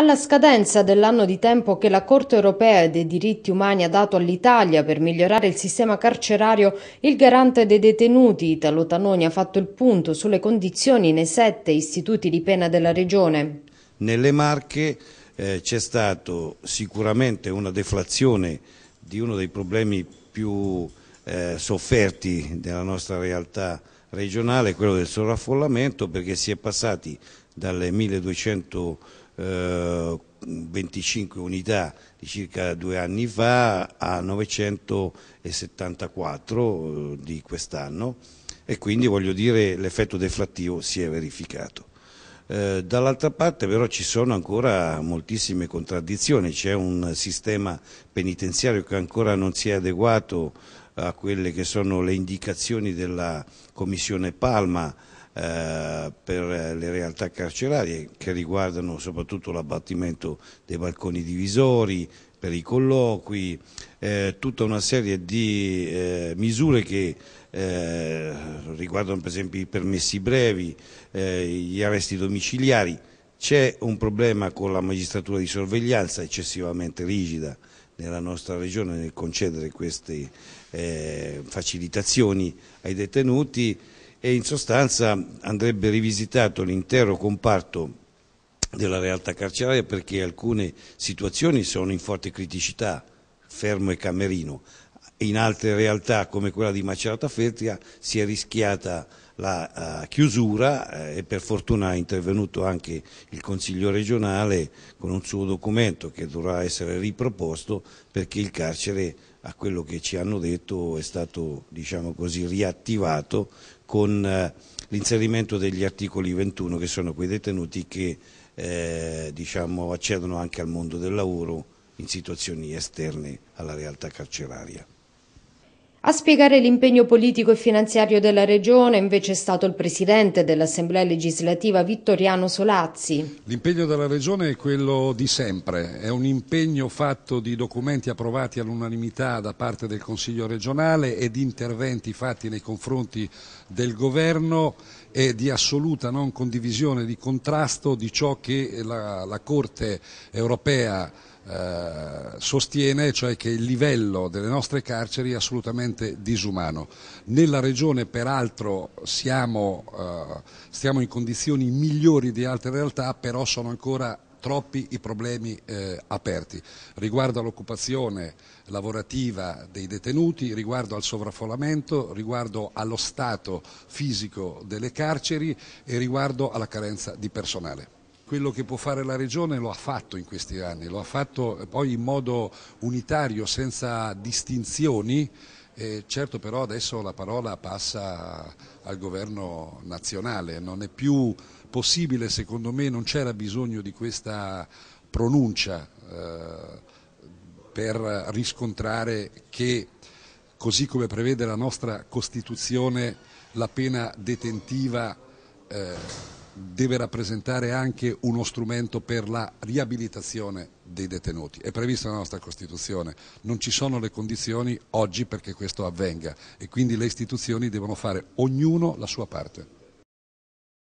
Alla scadenza dell'anno di tempo che la Corte europea dei diritti umani ha dato all'Italia per migliorare il sistema carcerario, il garante dei detenuti Italo Tanoni ha fatto il punto sulle condizioni nei sette istituti di pena della Regione. Nelle Marche eh, c'è stata sicuramente una deflazione di uno dei problemi più eh, sofferti della nostra realtà regionale, quello del sovraffollamento, perché si è passati dalle 1200 25 eh, unità di circa due anni fa a 974 eh, di quest'anno e quindi l'effetto deflattivo si è verificato. Eh, dall'altra parte però ci sono ancora moltissime contraddizioni, c'è un sistema penitenziario che ancora non si è adeguato a quelle che sono le indicazioni della Commissione Palma eh, per le realtà carcerarie che riguardano soprattutto l'abbattimento dei balconi divisori, per i colloqui, eh, tutta una serie di eh, misure che eh, riguardano per esempio i permessi brevi, eh, gli arresti domiciliari, c'è un problema con la magistratura di sorveglianza eccessivamente rigida nella nostra regione nel concedere queste eh, facilitazioni ai detenuti e in sostanza andrebbe rivisitato l'intero comparto della realtà carceraria perché alcune situazioni sono in forte criticità, Fermo e Camerino, in altre realtà come quella di Macerata Feltria si è rischiata la uh, chiusura eh, e per fortuna è intervenuto anche il Consiglio regionale con un suo documento che dovrà essere riproposto perché il carcere a quello che ci hanno detto è stato diciamo così, riattivato con eh, l'inserimento degli articoli 21 che sono quei detenuti che eh, diciamo, accedono anche al mondo del lavoro in situazioni esterne alla realtà carceraria. A spiegare l'impegno politico e finanziario della Regione invece è stato il Presidente dell'Assemblea legislativa Vittoriano Solazzi. L'impegno della Regione è quello di sempre, è un impegno fatto di documenti approvati all'unanimità da parte del Consiglio regionale e di interventi fatti nei confronti del Governo e di assoluta non condivisione, di contrasto di ciò che la, la Corte europea eh, sostiene, cioè che il livello delle nostre carceri è assolutamente disumano. Nella regione peraltro siamo, eh, stiamo in condizioni migliori di altre realtà, però sono ancora troppi i problemi eh, aperti. Riguardo all'occupazione lavorativa dei detenuti, riguardo al sovraffollamento, riguardo allo stato fisico delle carceri e riguardo alla carenza di personale quello che può fare la Regione lo ha fatto in questi anni, lo ha fatto eh, poi in modo unitario, senza distinzioni. Eh, certo però adesso la parola passa al governo nazionale, non è più possibile, secondo me non c'era bisogno di questa pronuncia eh, per riscontrare che così come prevede la nostra Costituzione la pena detentiva eh, deve rappresentare anche uno strumento per la riabilitazione dei detenuti. È previsto nella nostra Costituzione, non ci sono le condizioni oggi perché questo avvenga e quindi le istituzioni devono fare ognuno la sua parte.